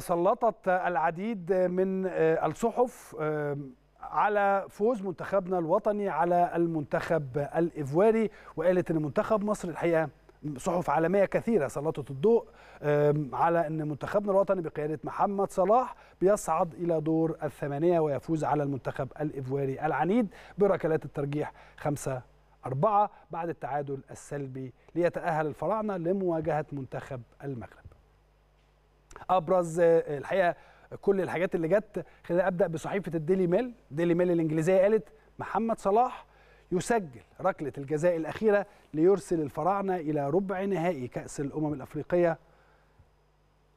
تسلطت العديد من آه، الصحف آه، على فوز منتخبنا الوطني على المنتخب الإفواري وقالت ان منتخب مصر الحقيقه صحف عالميه كثيره سلطت الضوء على ان منتخبنا الوطني بقياده محمد صلاح بيصعد الى دور الثمانيه ويفوز على المنتخب الإفواري العنيد بركلات الترجيح 5 4 بعد التعادل السلبي ليتاهل الفراعنه لمواجهه منتخب المغرب ابرز آه، الحقيقه كل الحاجات اللي جت خلينا ابدا بصحيفه الديلي ميل ديلي ميل الانجليزيه قالت محمد صلاح يسجل ركله الجزاء الاخيره ليرسل الفراعنه الى ربع نهائي كاس الامم الافريقيه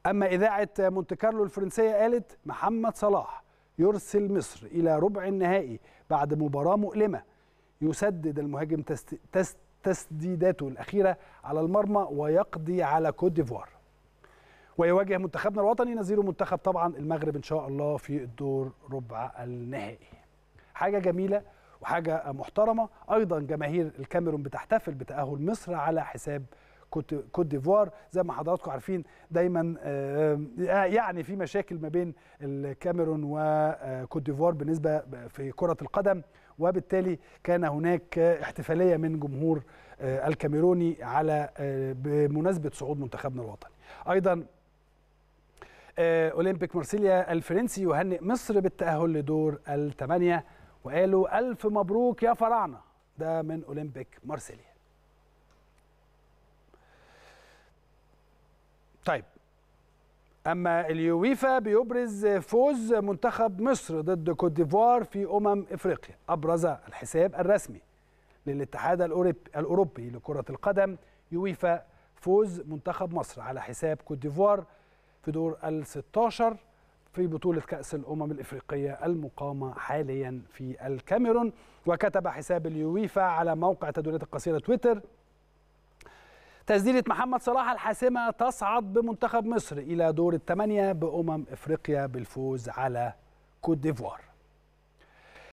اما اذاعه مونت كارلو الفرنسيه قالت محمد صلاح يرسل مصر الى ربع النهائي بعد مباراه مؤلمه يسدد المهاجم تسديداته الاخيره على المرمى ويقضي على كوت ديفوار ويواجه منتخبنا الوطني نظيره منتخب طبعا المغرب ان شاء الله في الدور ربع النهائي حاجه جميله وحاجه محترمه ايضا جماهير الكاميرون بتحتفل بتاهل مصر على حساب كوت ديفوار زي ما حضراتكم عارفين دايما آه، آه، يعني في مشاكل ما بين الكاميرون وكوت آه، ديفوار بالنسبه في كره القدم وبالتالي كان هناك احتفاليه من جمهور الكاميروني على بمناسبه صعود منتخبنا الوطني ايضا آه، أولمبيك مارسيليا الفرنسي يهنئ مصر بالتأهل لدور الثمانية وقالوا ألف مبروك يا فراعنة ده من أولمبيك مارسيليا طيب أما اليويفا بيبرز فوز منتخب مصر ضد كوت ديفوار في أمم إفريقيا أبرز الحساب الرسمي للاتحاد الأوروبي لكرة القدم يويفا فوز منتخب مصر على حساب كوت ديفوار في دور ال 16 في بطولة كأس الأمم الإفريقية المقامة حاليا في الكاميرون وكتب حساب اليويفا على موقع تدوينات القصيرة تويتر تسديدة محمد صلاح الحاسمة تصعد بمنتخب مصر إلى دور الثمانية بأمم إفريقيا بالفوز على كوت ديفوار